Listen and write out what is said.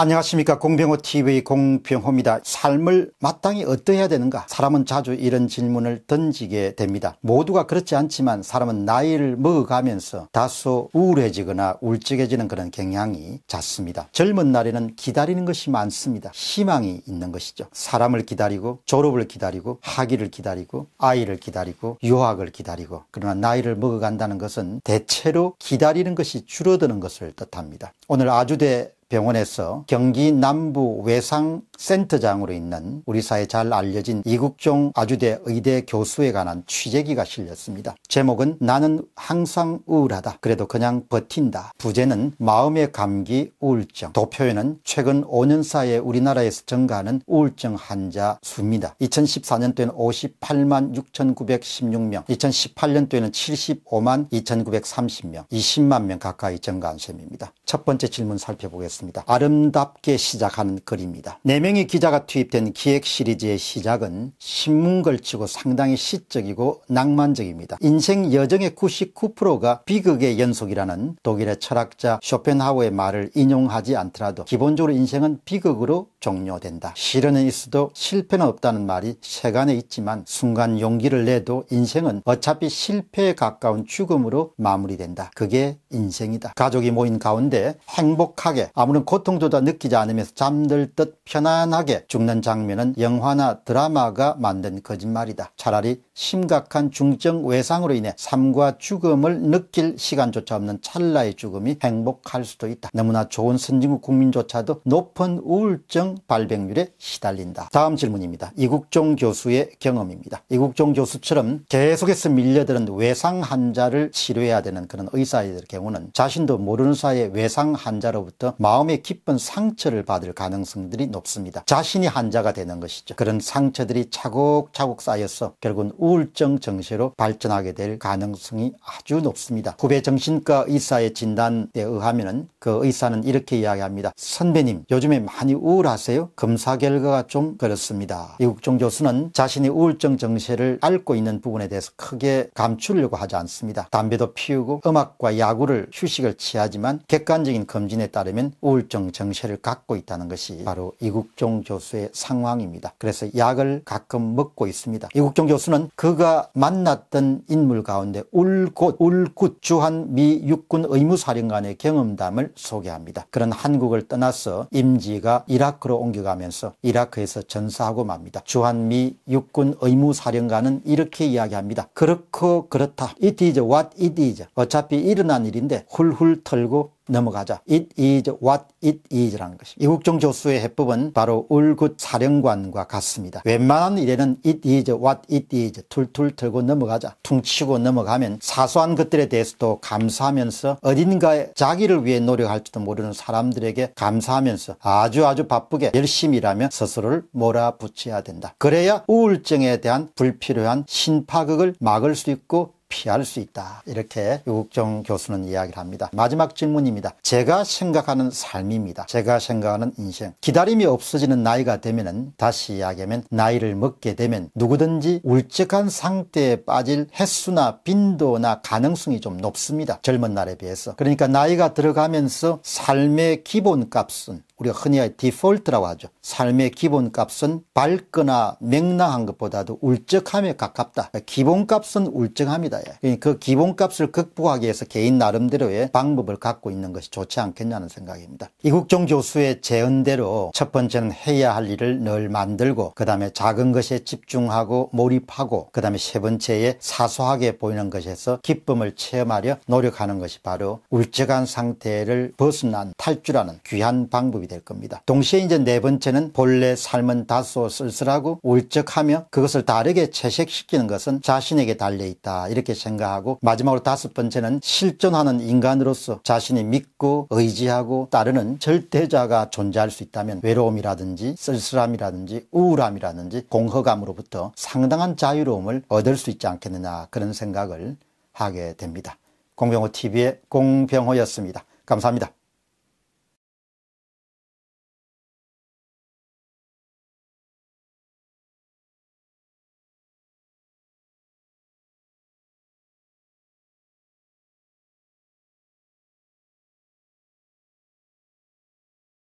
안녕하십니까 공병호TV 공병호입니다. 삶을 마땅히 어떠해야 되는가 사람은 자주 이런 질문을 던지게 됩니다. 모두가 그렇지 않지만 사람은 나이를 먹어가면서 다소 우울해지거나 울적해지는 그런 경향이 잦습니다. 젊은 날에는 기다리는 것이 많습니다. 희망이 있는 것이죠. 사람을 기다리고 졸업을 기다리고 학위를 기다리고 아이를 기다리고 유학을 기다리고 그러나 나이를 먹어간다는 것은 대체로 기다리는 것이 줄어드는 것을 뜻합니다. 오늘 아주대 병원에서 경기 남부 외상 센터장으로 있는 우리 사회 에잘 알려진 이국종 아주대 의대 교수에 관한 취재기가 실렸습니다. 제목은 나는 항상 우울하다. 그래도 그냥 버틴다. 부제는 마음의 감기 우울증. 도표에는 최근 5년 사이에 우리나라에서 증가하는 우울증 환자 수입니다. 2014년도에는 58만 6,916명, 2018년도에는 75만 2,930명, 20만 명 가까이 증가한 셈입니다. 첫 번째 질문 살펴보겠습니다. 있습니다. 아름답게 시작하는 글입니다. 4명의 기자가 투입된 기획 시리즈의 시작은 신문걸치고 상당히 시적이고 낭만적입니다. 인생 여정의 99%가 비극의 연속이라는 독일의 철학자 쇼펜하우의 말을 인용하지 않더라도 기본적으로 인생은 비극으로 종료된다. 실현은 있어도 실패는 없다는 말이 세간에 있지만 순간 용기를 내도 인생은 어차피 실패에 가까운 죽음으로 마무리된다. 그게 인생이다. 가족이 모인 가운데 행복하게 아무런 고통조차 느끼지 않으면서 잠들듯 편안하게 죽는 장면은 영화나 드라마가 만든 거짓말이다. 차라리 심각한 중증 외상으로 인해 삶과 죽음을 느낄 시간조차 없는 찰나의 죽음이 행복할 수도 있다. 너무나 좋은 선진국 국민조차도 높은 우울증 질 발병률에 시달린다. 다음 질문입니다. 이국종 교수의 경험입니다. 이국종 교수처럼 계속해서 밀려드는 외상 환자를 치료해야 되는 그런 의사의 경우는 자신도 모르는 사이에 외상 환자로부터 마음의 깊은 상처를 받을 가능성들이 높습니다. 자신이 환자가 되는 것이죠. 그런 상처들이 차곡차곡 쌓여서 결국은 우울증 정세로 발전하게 될 가능성이 아주 높습니다. 후배 정신과 의사의 진단에 의하면 그 의사는 이렇게 이야기합니다. 선배님 요즘에 많이 우울하 아세요? 검사 결과가 좀 그렇습니다. 이국종 교수는 자신이 우울증 정세를 앓고 있는 부분에 대해서 크게 감추려고 하지 않습니다. 담배도 피우고 음악과 야구를 휴식을 취하지만 객관적인 검진에 따르면 우울증 정세를 갖고 있다는 것이 바로 이국종 교수의 상황입니다. 그래서 약을 가끔 먹고 있습니다. 이국종 교수는 그가 만났던 인물 가운데 울곧 울굿 주한 미 육군 의무사령관의 경험담을 소개합니다. 그런 한국을 떠나서 임지가 이라크 이라크로 옮겨가면서 이라크에서 전사하고 맙니다. 주한미 육군 의무사령관은 이렇게 이야기합니다. 그렇고 그렇다. It is what it is. 어차피 일어난 일인데 훌훌 털고 넘어가자. It is what it is라는 것입니다. 이국종 조수의 해법은 바로 울긋 사령관과 같습니다. 웬만한 일에는 it is what it is 툴툴 털고 넘어가자. 퉁치고 넘어가면 사소한 것들에 대해서도 감사하면서 어딘가에 자기를 위해 노력할지도 모르는 사람들에게 감사하면서 아주 아주 바쁘게 열심히 일하며 스스로를 몰아붙여야 된다. 그래야 우울증에 대한 불필요한 신파극을 막을 수 있고 피할 수 있다. 이렇게 유국정 교수는 이야기를 합니다. 마지막 질문입니다. 제가 생각하는 삶입니다. 제가 생각하는 인생. 기다림이 없어지는 나이가 되면 다시 이야기하면 나이를 먹게 되면 누구든지 울적한 상태에 빠질 횟수나 빈도나 가능성이 좀 높습니다. 젊은 날에 비해서. 그러니까 나이가 들어가면서 삶의 기본값은 우리가 흔히 디폴트라고 하죠. 삶의 기본값은 밝거나 맹랑한 것보다도 울적함에 가깝다. 기본값은 울적합니다. 예. 그 기본값을 극복하기 위해서 개인 나름대로의 방법을 갖고 있는 것이 좋지 않겠냐는 생각입니다. 이국종 교수의 제언대로 첫 번째는 해야 할 일을 늘 만들고 그 다음에 작은 것에 집중하고 몰입하고 그 다음에 세 번째에 사소하게 보이는 것에서 기쁨을 체험하려 노력하는 것이 바로 울적한 상태를 벗어난 탈출하는 귀한 방법이 될 겁니다. 동시에 이제 네 번째는 본래 삶은 다소 쓸쓸하고 울적하며 그것을 다르게 채색시키는 것은 자신에게 달려있다 이렇게 생각하고 마지막으로 다섯 번째는 실존하는 인간으로서 자신이 믿고 의지하고 따르는 절대자가 존재할 수 있다면 외로움이라든지 쓸쓸함이라든지 우울함이라든지 공허감으로부터 상당한 자유로움을 얻을 수 있지 않겠느냐 그런 생각을 하게 됩니다. 공병호 TV의 공병호였습니다. 감사합니다.